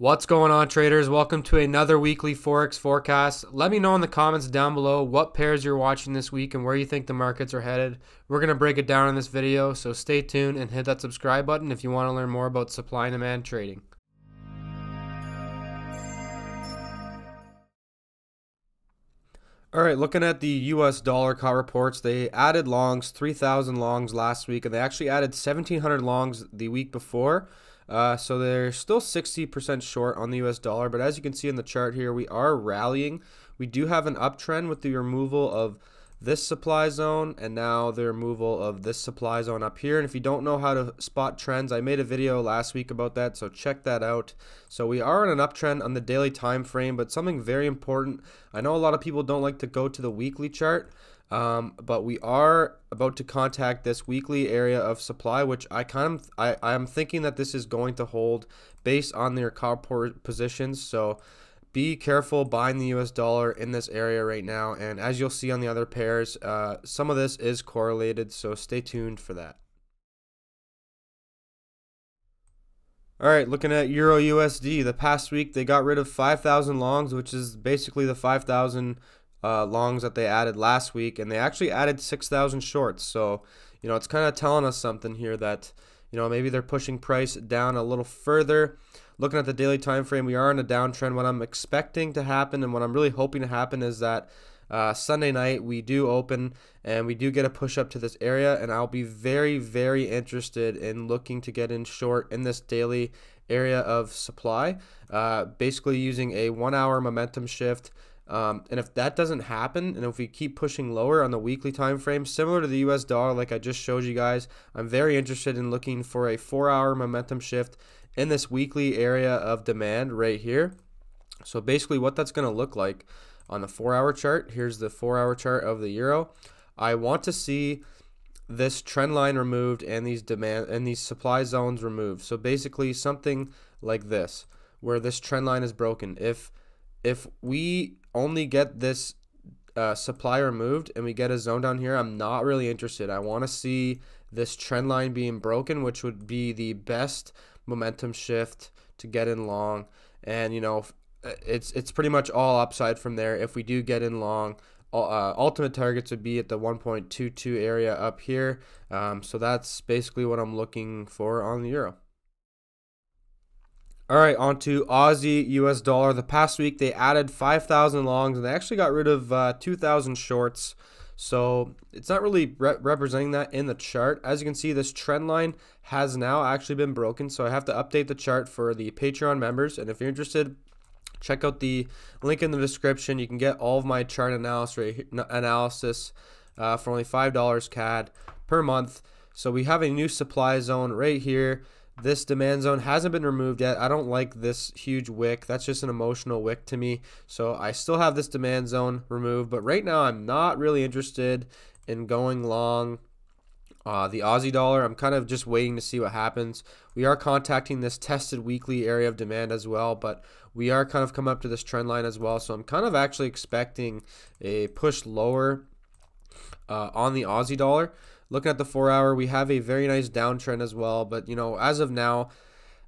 What's going on, traders? Welcome to another weekly Forex forecast. Let me know in the comments down below what pairs you're watching this week and where you think the markets are headed. We're going to break it down in this video, so stay tuned and hit that subscribe button if you want to learn more about supply and demand trading. All right, looking at the U.S. dollar call reports, they added longs, 3,000 longs last week, and they actually added 1,700 longs the week before. Uh, so they're still 60% short on the U.S. dollar, but as you can see in the chart here, we are rallying. We do have an uptrend with the removal of this supply zone and now the removal of this supply zone up here. And if you don't know how to spot trends, I made a video last week about that, so check that out. So we are in an uptrend on the daily time frame, but something very important. I know a lot of people don't like to go to the weekly chart, um, but we are about to contact this weekly area of supply, which I kind of I am thinking that this is going to hold based on their corporate positions. So be careful buying the US dollar in this area right now. And as you'll see on the other pairs, uh, some of this is correlated, so stay tuned for that. All right, looking at Euro USD, the past week they got rid of 5,000 longs, which is basically the 5,000 uh, longs that they added last week, and they actually added 6,000 shorts. So, you know, it's kind of telling us something here that you know, maybe they're pushing price down a little further. Looking at the daily time frame, we are in a downtrend. What I'm expecting to happen and what I'm really hoping to happen is that uh, Sunday night we do open and we do get a push up to this area, and I'll be very, very interested in looking to get in short in this daily area of supply. Uh, basically, using a one hour momentum shift um, and if that doesn't happen, and if we keep pushing lower on the weekly time frame, similar to the U.S. dollar, like I just showed you guys, I'm very interested in looking for a four-hour momentum shift in this weekly area of demand right here. So basically, what that's going to look like on the four-hour chart. Here's the four-hour chart of the euro. I want to see this trend line removed and these demand and these supply zones removed. So basically, something like this, where this trend line is broken. If if we only get this uh, supply removed and we get a zone down here, I'm not really interested. I want to see this trend line being broken, which would be the best momentum shift to get in long. And you know, uh, it's it's pretty much all upside from there. If we do get in long, uh, ultimate targets would be at the 1.22 area up here. Um, so that's basically what I'm looking for on the euro. All right, on to Aussie US dollar. The past week they added 5,000 longs and they actually got rid of uh, 2,000 shorts. So it's not really re representing that in the chart. As you can see, this trend line has now actually been broken. So I have to update the chart for the Patreon members. And if you're interested, check out the link in the description. You can get all of my chart analysis, uh, for only $5 CAD per month. So we have a new supply zone right here. This demand zone hasn't been removed yet. I don't like this huge wick. That's just an emotional wick to me. So I still have this demand zone removed, but right now I'm not really interested in going long uh, the Aussie dollar, I'm kind of just waiting to see what happens. We are contacting this tested weekly area of demand as well, but we are kind of come up to this trend line as well. So I'm kind of actually expecting a push lower uh, on the Aussie dollar. Looking at the four hour, we have a very nice downtrend as well. But, you know, as of now,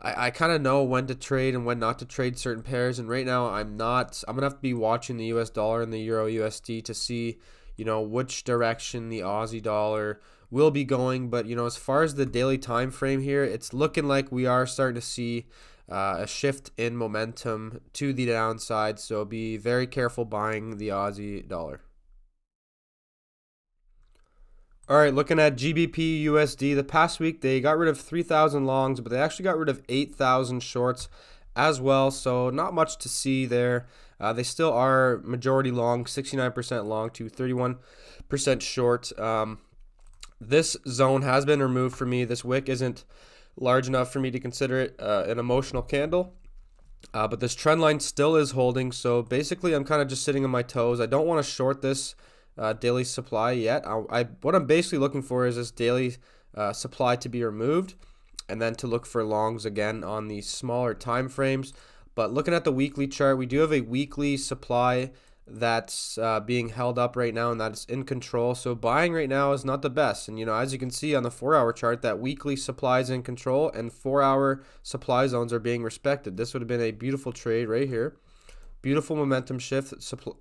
I, I kind of know when to trade and when not to trade certain pairs. And right now, I'm not, I'm going to have to be watching the US dollar and the euro USD to see, you know, which direction the Aussie dollar will be going. But, you know, as far as the daily time frame here, it's looking like we are starting to see. Uh, a shift in momentum to the downside. So be very careful buying the Aussie dollar. All right, looking at GBP USD, the past week they got rid of 3,000 longs, but they actually got rid of 8,000 shorts as well. So not much to see there. Uh, they still are majority long, 69% long to 31% short. Um, this zone has been removed for me. This wick isn't large enough for me to consider it uh, an emotional candle. Uh, but this trend line still is holding. So basically, I'm kind of just sitting on my toes. I don't want to short this uh, daily supply yet. I, I, what I'm basically looking for is this daily uh, supply to be removed, and then to look for longs again on the smaller time frames. But looking at the weekly chart, we do have a weekly supply that's uh, being held up right now and that's in control. So buying right now is not the best. And you know, as you can see on the four-hour chart, that weekly supply is in control and four-hour supply zones are being respected. This would have been a beautiful trade right here. Beautiful momentum shift,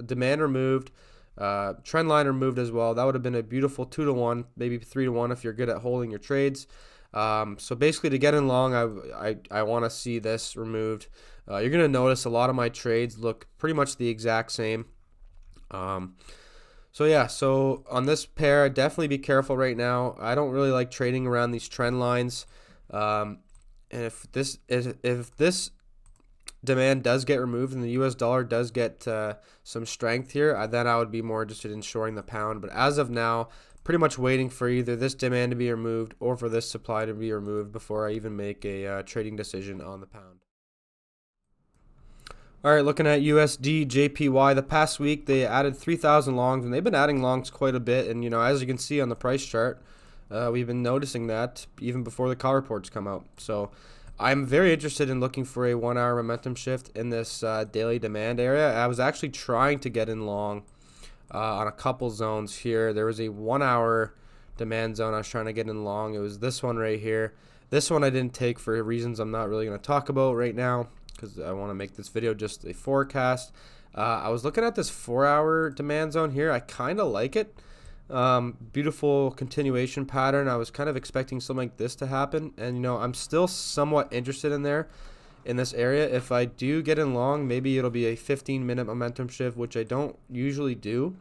demand removed, uh, Trendliner moved as well. That would have been a beautiful two to one, maybe three to one if you're good at holding your trades. Um, so basically, to get in long, I I, I want to see this removed. Uh, you're gonna notice a lot of my trades look pretty much the exact same. Um, so yeah, so on this pair, definitely be careful right now. I don't really like trading around these trend lines. Um, and if this is if this demand does get removed and the U.S. dollar does get uh, some strength here, then I would be more interested in shoring the pound. But as of now, pretty much waiting for either this demand to be removed or for this supply to be removed before I even make a uh, trading decision on the pound. All right, looking at USD JPY. The past week they added 3,000 longs, and they've been adding longs quite a bit. And you know, as you can see on the price chart, uh, we've been noticing that even before the call reports come out. So I'm very interested in looking for a one hour momentum shift in this uh, daily demand area. I was actually trying to get in long uh, on a couple zones here. There was a one hour demand zone I was trying to get in long. It was this one right here. This one I didn't take for reasons I'm not really going to talk about right now because I want to make this video just a forecast. Uh, I was looking at this four hour demand zone here. I kind of like it. Um, beautiful continuation pattern. I was kind of expecting something like this to happen, and you know I'm still somewhat interested in there, in this area. If I do get in long, maybe it'll be a 15 minute momentum shift, which I don't usually do.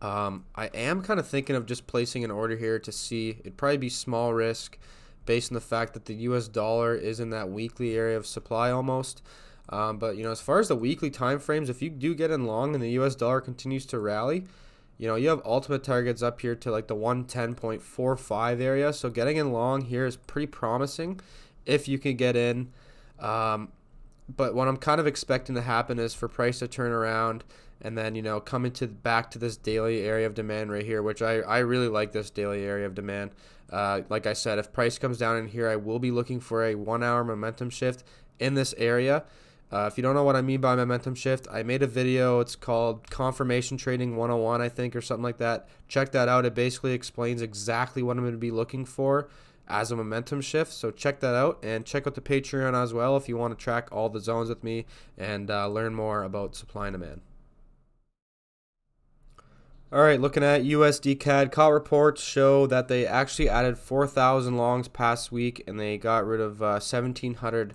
Um, I am kind of thinking of just placing an order here to see. It'd probably be small risk, based on the fact that the U.S. dollar is in that weekly area of supply almost. Um, but you know, as far as the weekly time frames, if you do get in long and the U.S. dollar continues to rally you know, you have ultimate targets up here to like the 110.45 area. So getting in long here is pretty promising if you can get in. Um, but what I'm kind of expecting to happen is for price to turn around and then, you know, come into back to this daily area of demand right here, which I, I really like this daily area of demand. Uh, like I said, if price comes down in here, I will be looking for a one hour momentum shift in this area. Uh, if you don't know what I mean by momentum shift, I made a video. It's called Confirmation Trading 101, I think, or something like that. Check that out. It basically explains exactly what I'm going to be looking for as a momentum shift. So check that out and check out the Patreon as well if you want to track all the zones with me and uh, learn more about supply and demand. All right, looking at USD CAD call reports show that they actually added 4,000 longs past week and they got rid of uh, 1,700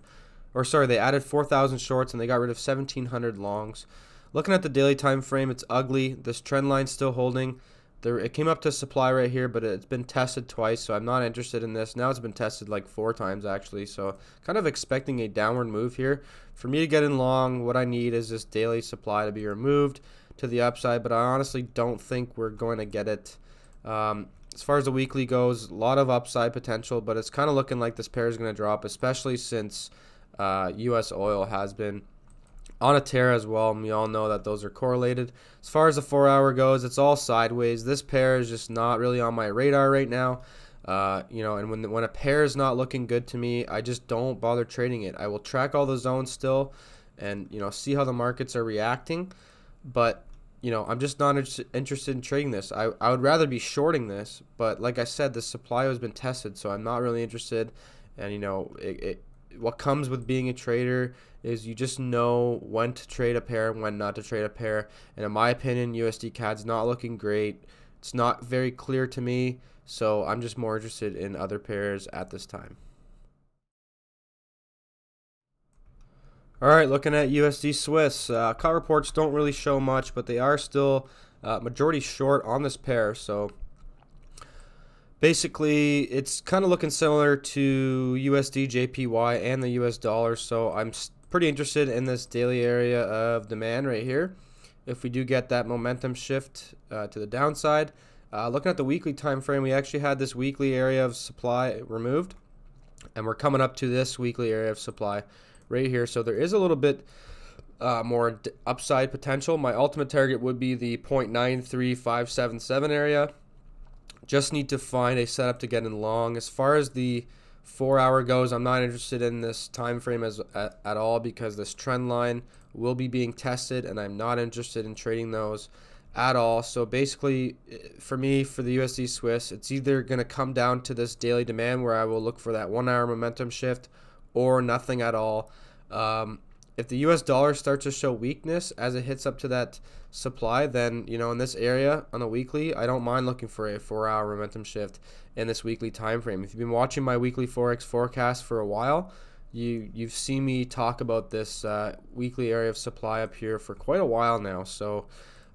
or sorry, they added 4,000 shorts and they got rid of 1,700 longs. Looking at the daily time frame, it's ugly. This trend line's still holding. There, it came up to supply right here, but it's been tested twice, so I'm not interested in this. Now it's been tested like four times actually, so kind of expecting a downward move here. For me to get in long, what I need is this daily supply to be removed to the upside, but I honestly don't think we're going to get it. Um, as far as the weekly goes, a lot of upside potential, but it's kind of looking like this pair is going to drop, especially since uh, U.S. oil has been on a tear as well, and we all know that those are correlated. As far as the four hour goes, it's all sideways. This pair is just not really on my radar right now. Uh, you know, and when when a pair is not looking good to me, I just don't bother trading it. I will track all the zones still, and you know, see how the markets are reacting. But you know, I'm just not interested in trading this. I I would rather be shorting this, but like I said, the supply has been tested, so I'm not really interested. And you know, it, it what comes with being a trader is you just know when to trade a pair and when not to trade a pair. And in my opinion, USD CAD's not looking great. It's not very clear to me, so I'm just more interested in other pairs at this time. All right, looking at USD Swiss, uh, cut reports don't really show much, but they are still uh, majority short on this pair, so Basically, it's kind of looking similar to USD, JPY, and the US dollar, so I'm pretty interested in this daily area of demand right here. If we do get that momentum shift uh, to the downside, uh, looking at the weekly time frame, we actually had this weekly area of supply removed, and we're coming up to this weekly area of supply right here. So there is a little bit uh, more upside potential. My ultimate target would be the 0.93577 area. Just need to find a setup to get in long. As far as the four hour goes, I'm not interested in this time frame as at, at all because this trend line will be being tested, and I'm not interested in trading those at all. So basically, eh, for me, for the USD Swiss, it's either going to come down to this daily demand where I will look for that one hour momentum shift or nothing at all. Um, if the US dollar starts to show weakness as it hits up to that supply, then, you know, in this area on the weekly, I don't mind looking for a four hour momentum shift in this weekly time frame. If you've been watching my weekly Forex forecast for a while, you, you've seen me talk about this uh, weekly area of supply up here for quite a while now. So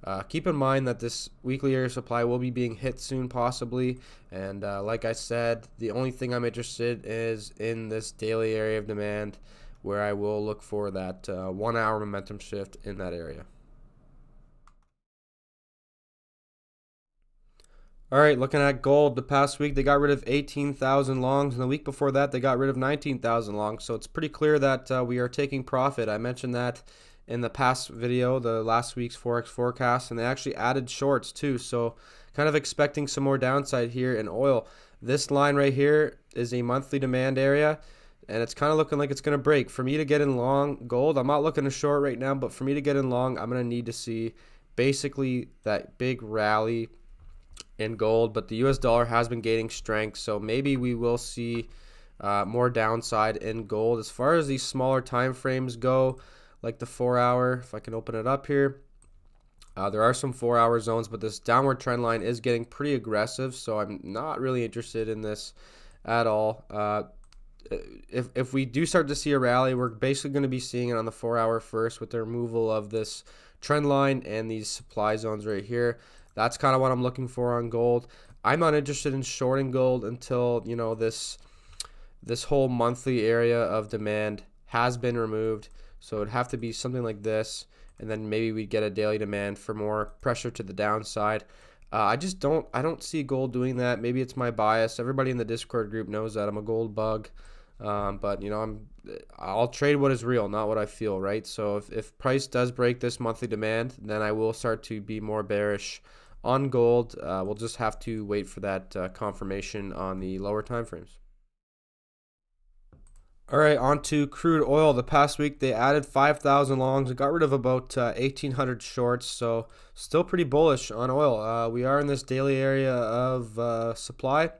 uh, keep in mind that this weekly area of supply will be being hit soon, possibly. And uh, like I said, the only thing I'm interested in is in this daily area of demand where I will look for that uh, one hour momentum shift in that area. All right, looking at gold, the past week they got rid of 18,000 longs, and the week before that they got rid of 19,000 longs. So it's pretty clear that uh, we are taking profit. I mentioned that in the past video, the last week's Forex forecast, and they actually added shorts too. So kind of expecting some more downside here in oil. This line right here is a monthly demand area and it's kind of looking like it's going to break. For me to get in long gold, I'm not looking to short right now, but for me to get in long, I'm going to need to see basically that big rally in gold. But the US dollar has been gaining strength, so maybe we will see uh, more downside in gold. As far as these smaller time frames go, like the four hour, if I can open it up here. Uh, there are some four hour zones, but this downward trend line is getting pretty aggressive, so I'm not really interested in this at all. Uh, if if we do start to see a rally, we're basically going to be seeing it on the four hour first with the removal of this trend line and these supply zones right here. That's kind of what I'm looking for on gold. I'm not interested in shorting gold until you know this this whole monthly area of demand has been removed. So it'd have to be something like this, and then maybe we'd get a daily demand for more pressure to the downside. Uh, I just don't I don't see gold doing that. Maybe it's my bias. Everybody in the Discord group knows that I'm a gold bug. Um, but you know, I'm I'll trade what is real, not what I feel, right? So if, if price does break this monthly demand, then I will start to be more bearish on gold. Uh, we'll just have to wait for that uh, confirmation on the lower time frames. All right, on to crude oil. The past week they added 5,000 longs and got rid of about uh, 1,800 shorts, so still pretty bullish on oil. Uh, we are in this daily area of uh, supply.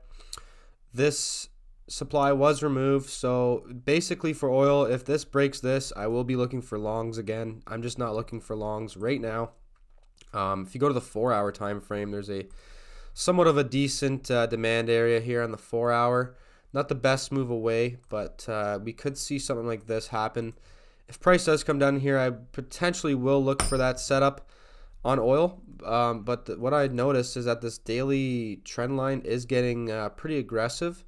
This supply was removed. So basically for oil, if this breaks this, I will be looking for longs again. I'm just not looking for longs right now. Um, if you go to the four hour time frame, there's a somewhat of a decent uh, demand area here on the four hour. Not the best move away, but uh, we could see something like this happen. If price does come down here, I potentially will look for that setup on oil. Um, but the, what I noticed is that this daily trend line is getting uh, pretty aggressive.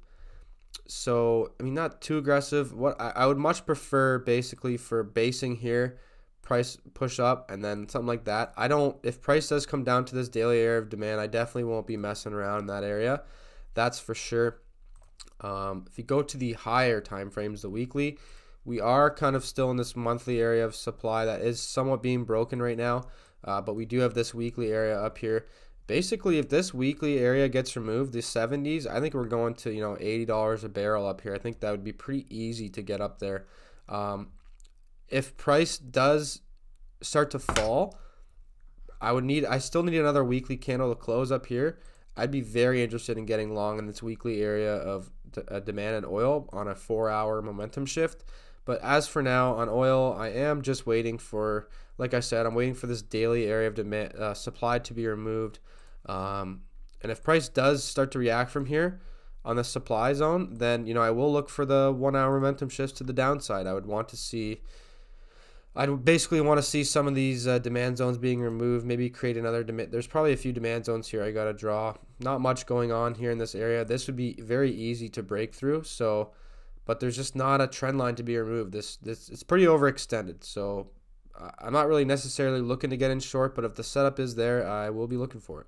So, I mean, not too aggressive. What I, I would much prefer basically for basing here, price push up and then something like that. I don't, if price does come down to this daily area of demand, I definitely won't be messing around in that area. That's for sure. Um, if you go to the higher time frames, the weekly, we are kind of still in this monthly area of supply that is somewhat being broken right now. Uh, but we do have this weekly area up here basically if this weekly area gets removed the 70s i think we're going to you know $80 a barrel up here i think that would be pretty easy to get up there um, if price does start to fall i would need i still need another weekly candle to close up here i'd be very interested in getting long in this weekly area of uh, demand and oil on a four hour momentum shift but as for now on oil, I am just waiting for, like I said, I'm waiting for this daily area of demand uh, supply to be removed. Um, and if price does start to react from here on the supply zone, then you know I will look for the one hour momentum shifts to the downside. I would want to see. I'd basically want to see some of these uh, demand zones being removed. Maybe create another demand. There's probably a few demand zones here I got to draw. Not much going on here in this area. This would be very easy to break through. So, but there's just not a trend line to be removed. This this it's pretty overextended. So, I'm not really necessarily looking to get in short, but if the setup is there, I will be looking for it.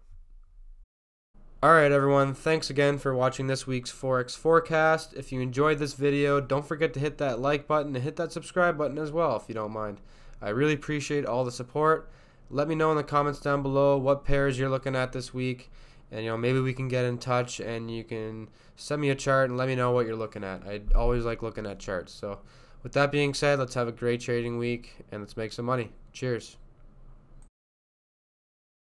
Alright everyone, thanks again for watching this week's Forex Forecast. If you enjoyed this video, don't forget to hit that like button and hit that subscribe button as well if you don't mind. I really appreciate all the support. Let me know in the comments down below what pairs you're looking at this week. And you know, maybe we can get in touch and you can send me a chart and let me know what you're looking at. I always like looking at charts. So with that being said, let's have a great trading week and let's make some money. Cheers.